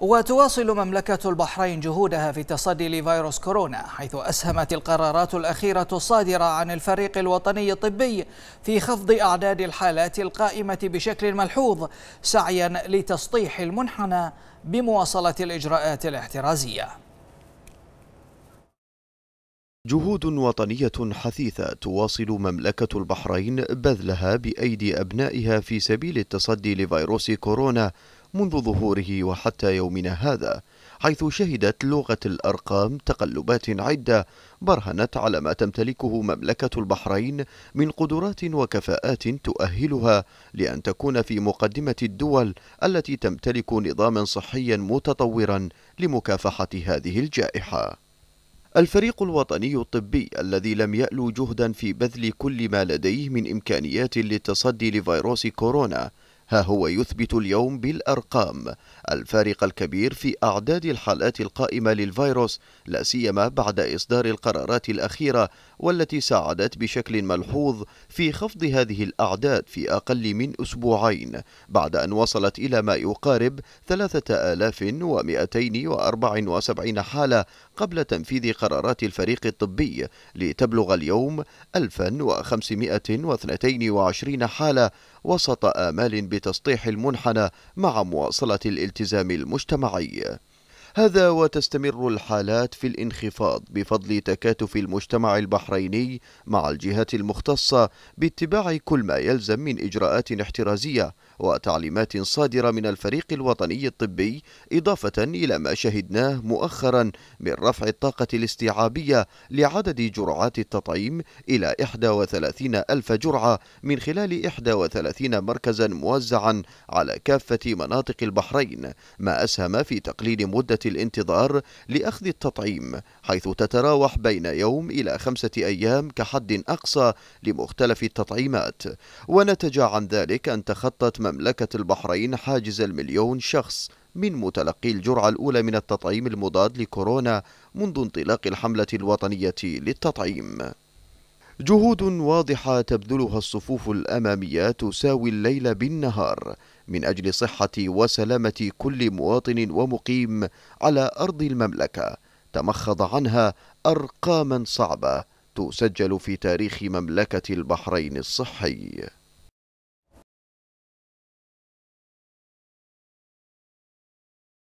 وتواصل مملكة البحرين جهودها في تصدي لفيروس كورونا حيث أسهمت القرارات الأخيرة الصادرة عن الفريق الوطني الطبي في خفض أعداد الحالات القائمة بشكل ملحوظ سعيا لتسطيح المنحنى بمواصلة الإجراءات الاحترازية جهود وطنية حثيثة تواصل مملكة البحرين بذلها بأيدي أبنائها في سبيل التصدي لفيروس كورونا منذ ظهوره وحتى يومنا هذا حيث شهدت لغة الأرقام تقلبات عدة برهنت على ما تمتلكه مملكة البحرين من قدرات وكفاءات تؤهلها لأن تكون في مقدمة الدول التي تمتلك نظاما صحيا متطورا لمكافحة هذه الجائحة الفريق الوطني الطبي الذي لم يألو جهدا في بذل كل ما لديه من إمكانيات للتصدي لفيروس كورونا ها هو يثبت اليوم بالأرقام الفارق الكبير في أعداد الحالات القائمة للفيروس لا سيما بعد إصدار القرارات الأخيرة والتي ساعدت بشكل ملحوظ في خفض هذه الأعداد في أقل من أسبوعين بعد أن وصلت إلى ما يقارب 3274 حالة قبل تنفيذ قرارات الفريق الطبي لتبلغ اليوم 1522 حالة وسط آمال بتسطيح المنحنى مع مواصلة الالتزام المجتمعي هذا وتستمر الحالات في الانخفاض بفضل تكاتف المجتمع البحريني مع الجهات المختصة باتباع كل ما يلزم من إجراءات احترازية وتعليمات صادرة من الفريق الوطني الطبي إضافة إلى ما شهدناه مؤخرا من رفع الطاقة الاستيعابية لعدد جرعات التطعيم إلى 31 ألف جرعة من خلال 31 مركزا موزعا على كافة مناطق البحرين ما أسهم في تقليل مدة الانتظار لأخذ التطعيم حيث تتراوح بين يوم إلى خمسة أيام كحد أقصى لمختلف التطعيمات ونتج عن ذلك أن تخطت مملكة البحرين حاجز المليون شخص من متلقي الجرعة الأولى من التطعيم المضاد لكورونا منذ انطلاق الحملة الوطنية للتطعيم جهود واضحة تبذلها الصفوف الأمامية تساوي الليل بالنهار من أجل صحة وسلامة كل مواطن ومقيم على أرض المملكة تمخض عنها أرقاما صعبة تسجل في تاريخ مملكة البحرين الصحي